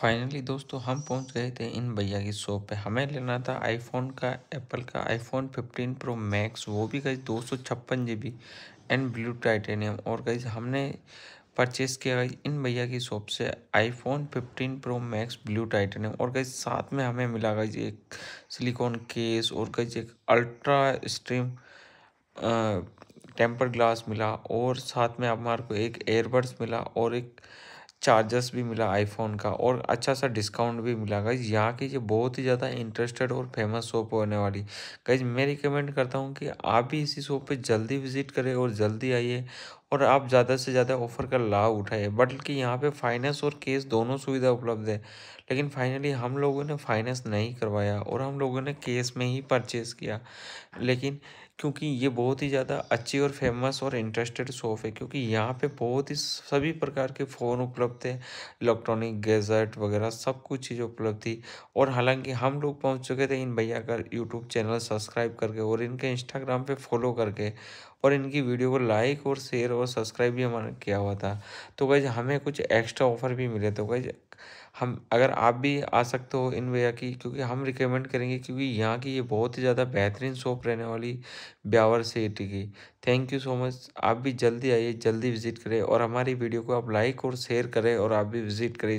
finally दोस्तों हम पहुंच गए थे इन भैया की शॉप पे हमें लेना था आईफोन का एप्पल का आईफोन 15 प्रो मैक्स वो भी गई दो सौ छप्पन G B and blue titanium और गई हमने परचेज़ किया गई इन भैया की शॉप से iPhone 15 Pro Max blue titanium और गई साथ में हमें मिला गई एक सिलिकॉन केस और गई एक अल्ट्रा स्ट्रीम टेम्पर ग्लास मिला और साथ में हमारे को एक एयरबड्स मिला और एक चार्जर्स भी मिला आईफोन का और अच्छा सा डिस्काउंट भी मिला गई यहाँ की ये बहुत ही ज़्यादा इंटरेस्टेड और फेमस शॉप होने वाली गई मैं रिकमेंड करता हूँ कि आप भी इसी शॉप पे जल्दी विजिट करें और जल्दी आइए और आप ज़्यादा से ज़्यादा ऑफर का लाभ उठाइए बल्कि यहाँ पे फाइनेंस और केस दोनों सुविधा उपलब्ध है लेकिन फाइनली हम लोगों ने फाइनेंस नहीं करवाया और हम लोगों ने केस में ही परचेज़ किया लेकिन क्योंकि ये बहुत ही ज़्यादा अच्छी और फेमस और इंटरेस्टेड शॉप है क्योंकि यहाँ पे बहुत ही सभी प्रकार के फ़ोन उपलब्ध है इलेक्ट्रॉनिक गैजेट वगैरह सब कुछ चीज़ उपलब्ध थी और हालांकि हम लोग पहुँच चुके थे इन भैया का यूट्यूब चैनल सब्सक्राइब करके और इनके इंस्टाग्राम पे फॉलो करके और इनकी वीडियो को लाइक और शेयर और सब्सक्राइब भी हमारा किया हुआ था तो गैज हमें कुछ एक्स्ट्रा ऑफर भी मिले तो गैज हम अगर आप भी आ सकते हो इन भैया की क्योंकि हम रिकमेंड करेंगे क्योंकि यहाँ की ये बहुत ही ज़्यादा बेहतरीन शॉप रहने वाली ब्यावर सिटी की थैंक यू सो मच आप भी जल्दी आइए जल्दी विजिट करें और हमारी वीडियो को आप लाइक और शेयर करें और आप भी विजिट करें